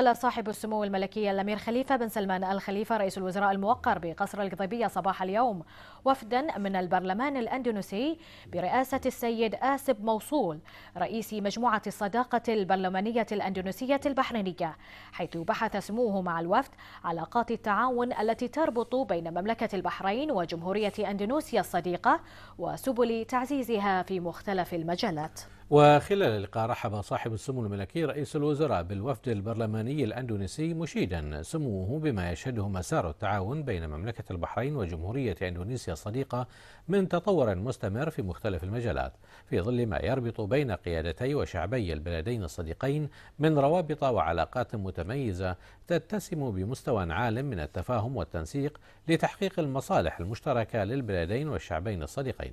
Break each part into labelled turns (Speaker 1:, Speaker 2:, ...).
Speaker 1: قال صاحب السمو الملكي الأمير خليفة بن سلمان الخليفة رئيس الوزراء الموقر بقصر القضيبية صباح اليوم وفدا من البرلمان الأندونيسي برئاسة السيد آسب موصول رئيس مجموعة الصداقة البرلمانية الأندونيسية البحرينية حيث بحث سموه مع الوفد علاقات التعاون التي تربط بين مملكة البحرين وجمهورية أندونيسيا الصديقة وسبل تعزيزها في مختلف المجالات
Speaker 2: وخلال اللقاء رحب صاحب السمو الملكي رئيس الوزراء بالوفد البرلماني الأندونيسي مشيدا سموه بما يشهده مسار التعاون بين مملكة البحرين وجمهورية أندونيسيا الصديقة من تطور مستمر في مختلف المجالات في ظل ما يربط بين قيادتي وشعبي البلدين الصديقين من روابط وعلاقات متميزة تتسم بمستوى عال من التفاهم والتنسيق لتحقيق المصالح المشتركة للبلدين والشعبين الصديقين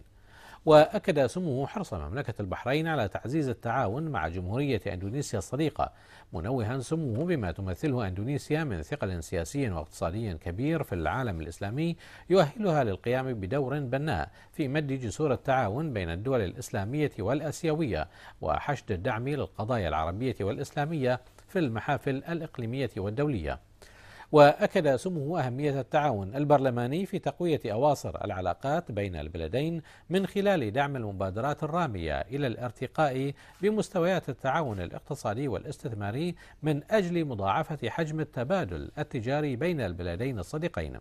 Speaker 2: وأكد سموه حرص مملكة البحرين على تعزيز التعاون مع جمهورية أندونيسيا الصديقة منوها سموه بما تمثله أندونيسيا من ثقل سياسي واقتصادي كبير في العالم الإسلامي يؤهلها للقيام بدور بناء في مد جسور التعاون بين الدول الإسلامية والآسيوية وحشد الدعم للقضايا العربية والإسلامية في المحافل الإقليمية والدولية وأكد سمه أهمية التعاون البرلماني في تقوية أواصر العلاقات بين البلدين من خلال دعم المبادرات الرامية إلى الارتقاء بمستويات التعاون الاقتصادي والاستثماري من أجل مضاعفة حجم التبادل التجاري بين البلدين الصديقين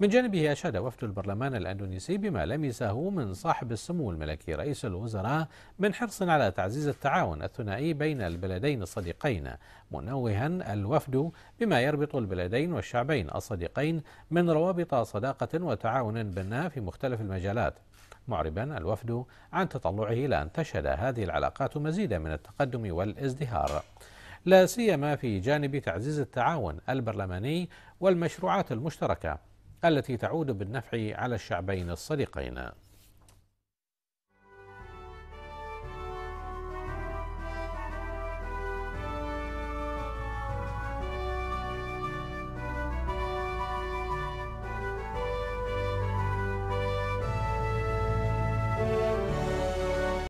Speaker 2: من جانبه أشاد وفد البرلمان الأندونيسي بما لمسه من صاحب السمو الملكي رئيس الوزراء من حرص على تعزيز التعاون الثنائي بين البلدين الصديقين منوها الوفد بما يربط البلدين والشعبين الصديقين من روابط صداقة وتعاون بناء في مختلف المجالات معربا الوفد عن تطلعه لأن تشهد هذه العلاقات مزيدا من التقدم والازدهار لا سيما في جانب تعزيز التعاون البرلماني والمشروعات المشتركه التي تعود بالنفع على الشعبين الصديقين